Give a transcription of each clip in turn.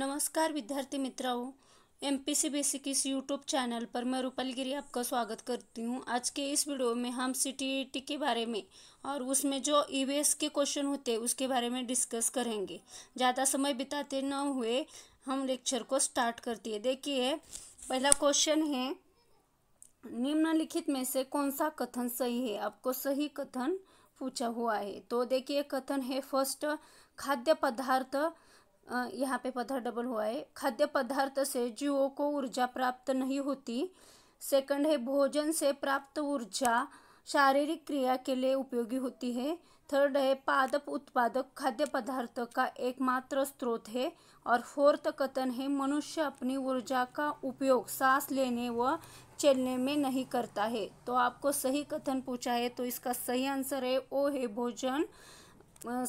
नमस्कार विद्यार्थी मित्रों एम पी सी बेसिक इस यूट्यूब चैनल पर मैं रूपल गिरी आपका स्वागत करती हूँ आज के इस वीडियो में हम सी टी टी के बारे में और उसमें जो ई e के क्वेश्चन होते हैं उसके बारे में डिस्कस करेंगे ज़्यादा समय बिताते न हुए हम लेक्चर को स्टार्ट करती है देखिए पहला क्वेश्चन है निम्नलिखित में से कौन सा कथन सही है आपको सही कथन पूछा हुआ है तो देखिए कथन है फर्स्ट खाद्य पदार्थ यहाँ पे पदार्थ डबल हुआ है खाद्य पदार्थ से जीवों को ऊर्जा प्राप्त नहीं होती सेकंड है भोजन से प्राप्त ऊर्जा शारीरिक क्रिया के लिए उपयोगी होती है थर्ड है पादप उत्पादक खाद्य पदार्थ का एकमात्र स्रोत है और फोर्थ कथन है मनुष्य अपनी ऊर्जा का उपयोग सांस लेने व चलने में नहीं करता है तो आपको सही कथन पूछा है तो इसका सही आंसर है ओ है भोजन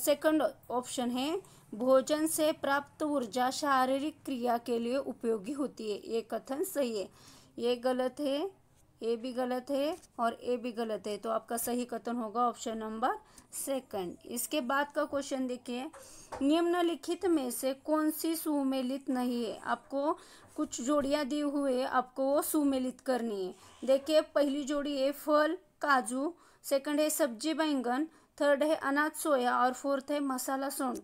सेकंड ऑप्शन है भोजन से प्राप्त ऊर्जा शारीरिक क्रिया के लिए उपयोगी होती है ये कथन सही है ये गलत है ये भी गलत है और ये भी गलत है तो आपका सही कथन होगा ऑप्शन नंबर सेकंड इसके बाद का क्वेश्चन देखिए निम्नलिखित में से कौन सी सुमेलित नहीं है आपको कुछ जोड़ियां दी हुए है आपको वो सुमेलित करनी है देखिए पहली जोड़ी है फल काजू सेकंड है सब्जी बैंगन थर्ड है अनाज सोया और फोर्थ है मसाला सोन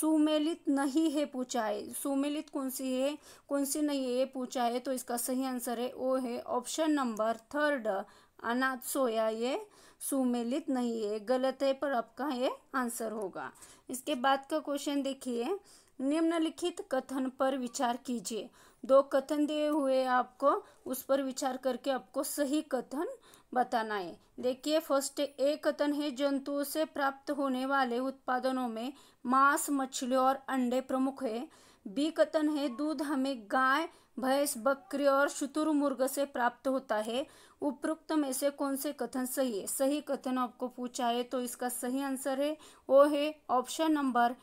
सुमेलित नहीं है पूछा है सुमेलित कौन सी है कौन सी नहीं है ये पूछा है तो इसका सही आंसर है वो है ऑप्शन नंबर थर्ड अनाज सोया ये सुमेलित नहीं है गलत है पर आपका ये आंसर होगा इसके बाद का क्वेश्चन देखिए निम्नलिखित कथन पर विचार कीजिए दो कथन दिए हुए आपको उस पर विचार करके आपको सही कथन बताना है देखिए फर्स्ट ए कथन है जंतुओं से प्राप्त होने वाले उत्पादनों में मांस मछली और अंडे प्रमुख है बी कथन है दूध हमें गाय भैंस बकरी और शुतुरमुर्ग से प्राप्त होता है उपरोक्त में से कौन से कथन सही है सही कथन आपको पूछा है तो इसका सही आंसर है वो है ऑप्शन नंबर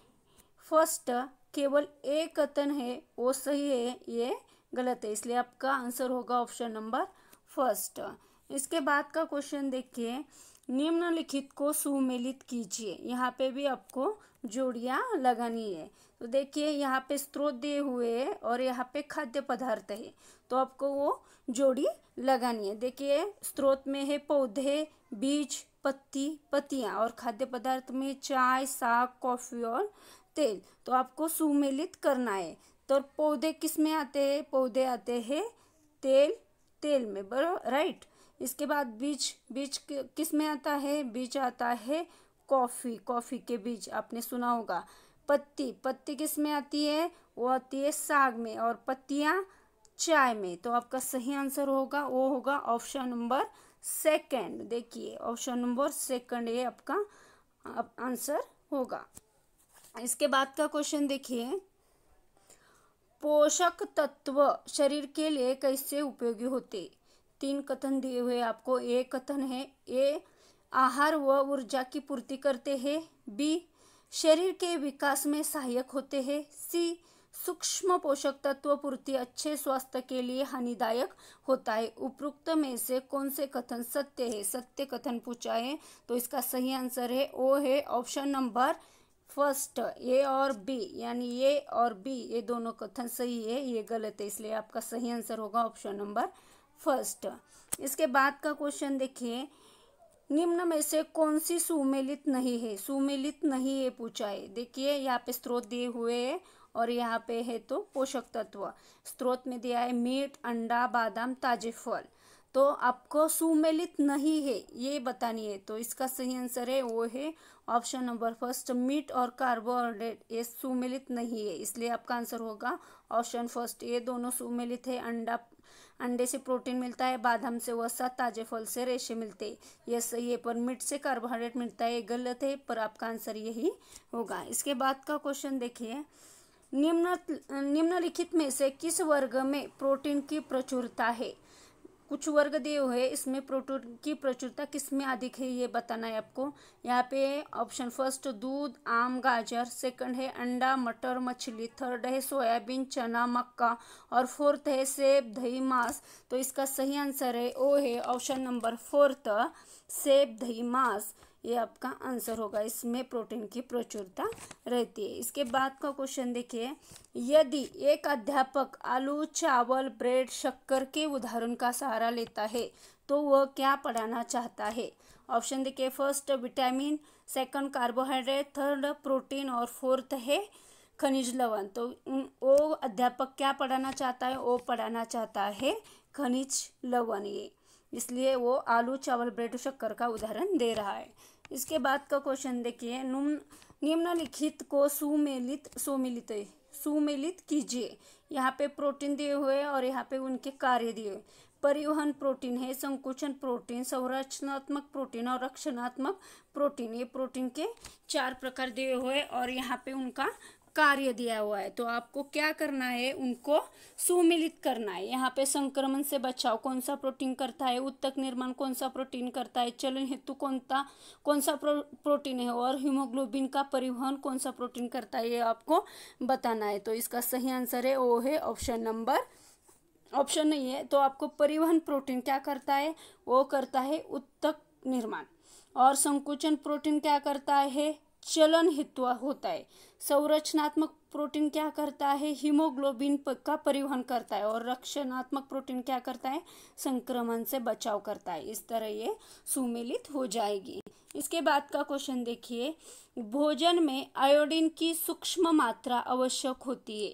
फर्स्ट केवल ए कथन है वो सही है ये गलत है इसलिए आपका आंसर होगा ऑप्शन नंबर फर्स्ट इसके बाद का क्वेश्चन देखिए निम्नलिखित को सुमेलित कीजिए यहाँ पे भी आपको जोड़िया लगानी है तो देखिए यहाँ पे स्त्रोत दिए हुए है और यहाँ पे खाद्य पदार्थ है तो आपको वो जोड़ी लगानी है देखिए स्त्रोत में है पौधे बीज पत्ती पत्तियाँ और खाद्य पदार्थ में चाय साग कॉफ़ी और तेल तो आपको सुमेलित करना है तो पौधे किस में आते हैं पौधे आते हैं तेल तेल में बरो राइट इसके बाद बीज बीज किस में आता है बीज आता है कॉफ़ी कॉफ़ी के बीज आपने सुना होगा पत्ती पत्ती किस में आती है वो आती है साग में और पत्तिया चाय में तो आपका सही आंसर होगा वो होगा ऑप्शन नंबर सेकंड देखिए ऑप्शन नंबर सेकंड ये आपका आंसर होगा इसके बाद का क्वेश्चन देखिए पोषक तत्व शरीर के लिए कैसे उपयोगी होते तीन कथन दिए हुए आपको ए कथन है ए आहार व ऊर्जा की पूर्ति करते हैं बी शरीर के विकास में सहायक होते हैं सी सूक्ष्म पोषक तत्व पूर्ति अच्छे स्वास्थ्य के लिए हानिदायक होता है उपरोक्त में से कौन से कथन सत्य है सत्य कथन पूछा है तो इसका सही आंसर है ओ है ऑप्शन नंबर फर्स्ट ए और बी यानी ए और बी ये दोनों कथन सही है ये गलत है इसलिए आपका सही आंसर होगा ऑप्शन नंबर फर्स्ट इसके बाद का क्वेश्चन देखिए निम्न में से कौन सी सुमेलित नहीं है सुमेलित नहीं है पूछा है देखिए यहाँ पे स्त्रोत दिए हुए है और यहाँ पे है तो पोषक तत्व स्त्रोत में दिया है मीट अंडा बादाम ताजे फल तो आपको सुमेलित नहीं है ये बतानी है तो इसका सही आंसर है वो है ऑप्शन नंबर फर्स्ट मीट और कार्बोहाइड्रेट ये सुमेलित नहीं है इसलिए आपका आंसर होगा ऑप्शन फर्स्ट ये दोनों सुमेलित है अंडा अंडे से प्रोटीन मिलता है बादाम से वसा ताजे फल से रेशे मिलते ये सही है पर मीट से कार्बोहाइड्रेट मिलता है ये गलत है पर आपका आंसर यही होगा इसके बाद का क्वेश्चन देखिए निम्न निम्नलिखित में से किस वर्ग में प्रोटीन की प्रचुरता है कुछ वर्ग देव है इसमें प्रोटीन की प्रचुरता किस में अधिक है ये बताना है आपको यहाँ पे ऑप्शन फर्स्ट दूध आम गाजर सेकंड है अंडा मटर मछली थर्ड है सोयाबीन चना मक्का और फोर्थ है सेब दही मांस तो इसका सही आंसर है ओ है ऑप्शन नंबर फोर्थ सेब दही मांस ये आपका आंसर होगा इसमें प्रोटीन की प्रचुरता रहती है इसके बाद का क्वेश्चन देखिए यदि एक अध्यापक आलू चावल ब्रेड शक्कर के उदाहरण का सहारा लेता है तो वह क्या पढ़ाना चाहता है ऑप्शन देखिए first vitamin second carbohydrate third protein और फोर्थ है खनिज लवण तो वो अध्यापक क्या पढ़ाना चाहता है वो पढ़ाना चाहता है खनिज लवण ये इसलिए वो आलू चावल ब्रेड शक्कर का उदाहरण दे रहा है इसके बाद का क्वेश्चन देखिए निम्नलिखित को सुमेलित सुमिलित सुमेलित कीजिए यहाँ पे प्रोटीन दिए हुए और यहाँ पे उनके कार्य दिए परिवहन प्रोटीन है संकुचन प्रोटीन संरचनात्मक प्रोटीन और रक्षणात्मक प्रोटीन ये प्रोटीन के चार प्रकार दिए हुए और यहाँ पे उनका कार्य दिया हुआ है तो आपको क्या करना है उनको सुमिलित करना है यहाँ पे संक्रमण से बचाव कौन सा प्रोटीन करता है उत्तक निर्माण कौन सा प्रोटीन करता है चलन हेतु कौन सा कौन सा प्रोटीन है और हीमोग्लोबिन का परिवहन कौन सा प्रोटीन करता है ये आपको बताना है तो इसका सही आंसर है वो है ऑप्शन नंबर ऑप्शन नहीं है तो आपको परिवहन प्रोटीन क्या करता है वो करता है उत्तक निर्माण और संकुचन प्रोटीन क्या करता है चलन हेतु होता है संरचनात्मक प्रोटीन क्या करता है हीमोग्लोबिन का परिवहन करता है और रक्षणात्मक प्रोटीन क्या करता है संक्रमण से बचाव करता है इस तरह ये सुमिलित हो जाएगी इसके बाद का क्वेश्चन देखिए भोजन में आयोडीन की सूक्ष्म मात्रा आवश्यक होती है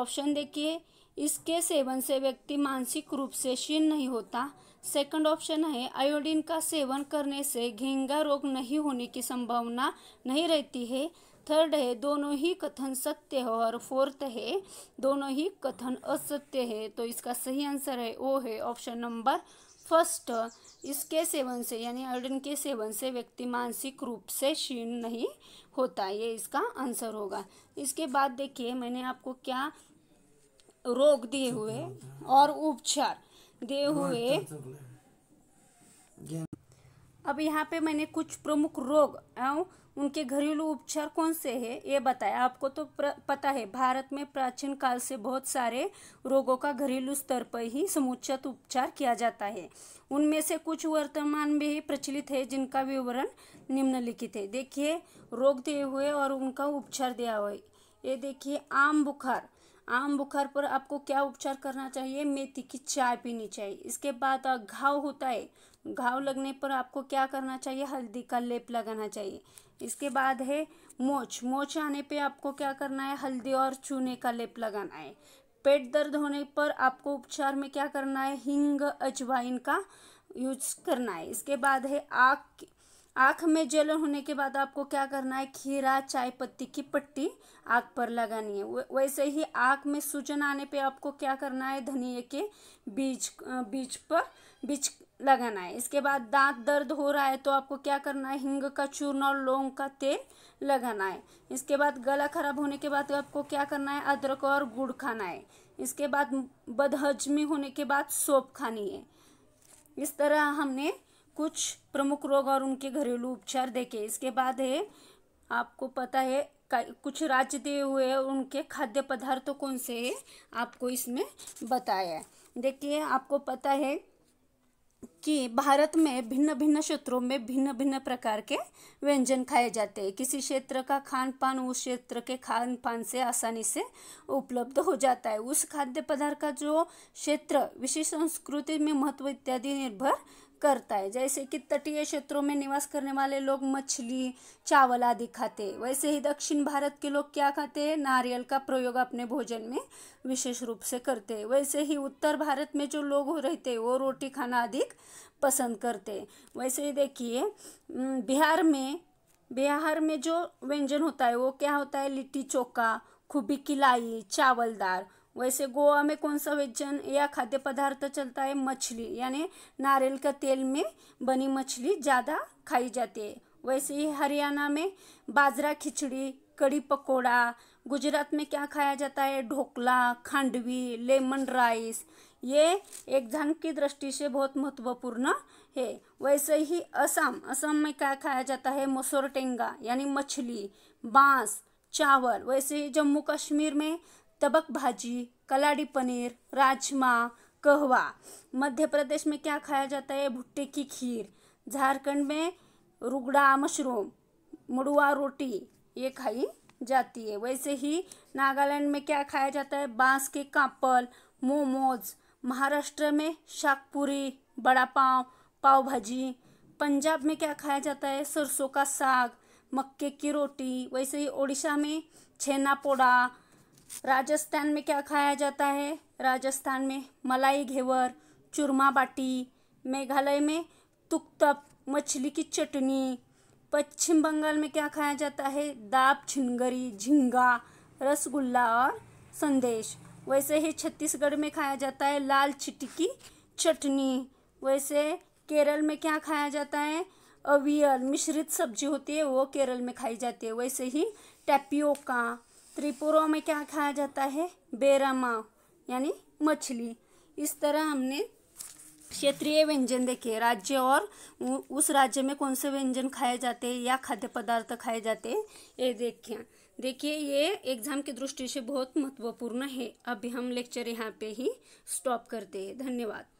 ऑप्शन देखिए इसके सेवन से व्यक्ति मानसिक रूप से क्षीण नहीं होता सेकंड ऑप्शन है आयोडीन का सेवन करने से घेंगा रोग नहीं होने की संभावना नहीं रहती है थर्ड है दोनों ही कथन सत्य है और फोर्थ है दोनों ही कथन असत्य है तो इसका सही आंसर है वो है ऑप्शन नंबर फर्स्ट इसके सेवन से यानी अर्डन के सेवन से व्यक्ति मानसिक रूप से क्षीण नहीं होता ये इसका आंसर होगा इसके बाद देखिए मैंने आपको क्या रोग दिए हुए और उपचार दिए हुए अब यहाँ पे मैंने कुछ प्रमुख रोग एवं उनके घरेलू उपचार कौन से हैं ये बताया आपको तो पता है भारत में प्राचीन काल से बहुत सारे रोगों का घरेलू स्तर पर ही समुचित उपचार किया जाता है उनमें से कुछ वर्तमान में ही प्रचलित है जिनका विवरण निम्नलिखित है देखिए रोग दिए हुए और उनका उपचार दिया हुआ ये देखिए आम बुखार आम बुखार पर आपको क्या उपचार करना चाहिए मेथी की चाय पीनी चाहिए इसके बाद घाव होता है घाव लगने पर आपको क्या करना चाहिए हल्दी का लेप लगाना चाहिए इसके बाद है मोच मोच आने पे आपको क्या करना है हल्दी और चूने का लेप लगाना है पेट दर्द होने पर आपको उपचार में क्या करना है हिंग अजवाइन का यूज करना है इसके बाद है आँख आँख में जलन होने के बाद आपको क्या करना है खीरा चाय पत्ती की पट्टी आँख पर लगानी है वैसे ही आँख में सूजन आने पे आपको क्या करना है धनिए के बीज बीज पर बीज लगाना है इसके बाद दांत दर्द हो रहा है तो आपको क्या करना है हिंग का चूर्ण और लौंग का तेल लगाना है इसके बाद गला खराब होने के बाद आपको क्या करना है अदरक और गुड़ खाना है इसके बाद बदहजमी होने के बाद सोप खानी है इस तरह हमने कुछ प्रमुख रोग और उनके घरेलू उपचार देखे इसके बाद है आपको पता है कुछ राज्य दिए हुए हैं उनके खाद्य पदार्थ तो कौन से है आपको इसमें बताया देखिए आपको पता है कि भारत में भिन्न भिन्न क्षेत्रों में भिन्न भिन्न प्रकार के व्यंजन खाए जाते हैं किसी क्षेत्र का खान पान उस क्षेत्र के खान पान से आसानी से उपलब्ध हो जाता है उस खाद्य पदार्थ का जो क्षेत्र विशेष संस्कृति में महत्व इत्यादि निर्भर करता है जैसे कि तटीय क्षेत्रों में निवास करने वाले लोग मछली चावल आदि खाते हैं वैसे ही दक्षिण भारत के लोग क्या खाते हैं नारियल का प्रयोग अपने भोजन में विशेष रूप से करते हैं वैसे ही उत्तर भारत में जो लोग रहते हैं वो रोटी खाना अधिक पसंद करते हैं वैसे ही देखिए बिहार में बिहार में जो व्यंजन होता है वो क्या होता है लिट्टी चोखा खुबी किलाई चावल वैसे गोवा में कौन सा व्यंजन या खाद्य पदार्थ चलता है मछली यानी नारियल का तेल में बनी मछली ज़्यादा खाई जाती है वैसे ही हरियाणा में बाजरा खिचड़ी कड़ी पकोड़ा गुजरात में क्या खाया जाता है ढोकला खांडवी लेमन राइस ये एग्जाम की दृष्टि से बहुत महत्वपूर्ण है वैसे ही असम असम में क्या खाया जाता है मसूर टेंगा यानी मछली बांस चावल वैसे ही जम्मू कश्मीर में तबक भाजी कलाड़ी पनीर राजमा कहवा मध्य प्रदेश में क्या खाया जाता है भुट्टे की खीर झारखंड में रुगड़ा मशरूम मड़ुआ रोटी ये खाई जाती है वैसे ही नागालैंड में क्या खाया जाता है बांस के कापल मोमोज महाराष्ट्र में शाकपुरी बड़ा पाव पाव भाजी पंजाब में क्या खाया जाता है सरसों का साग मक्के की रोटी वैसे ही ओडिशा में छेना पोड़ा राजस्थान में क्या खाया जाता है राजस्थान में मलाई घेवर चूरमा बाटी मेघालय में तुकतप मछली की चटनी पश्चिम बंगाल में क्या खाया जाता है दाब छिनगरी झिंगा रसगुल्ला और संदेश वैसे ही छत्तीसगढ़ में खाया जाता है लाल चिट्टी की चटनी वैसे केरल में क्या खाया जाता है अवियल मिश्रित सब्जी होती है वो केरल में खाई जाती है वैसे ही टैपियोका त्रिपुरा में क्या खाया जाता है बेरमा यानी मछली इस तरह हमने क्षेत्रीय व्यंजन देखे राज्य और उस राज्य में कौन से व्यंजन खाए जाते हैं या खाद्य पदार्थ खाए जाते हैं ये देखें देखिए ये एग्जाम की दृष्टि से बहुत महत्वपूर्ण है अभी हम लेक्चर यहाँ पे ही स्टॉप करते हैं धन्यवाद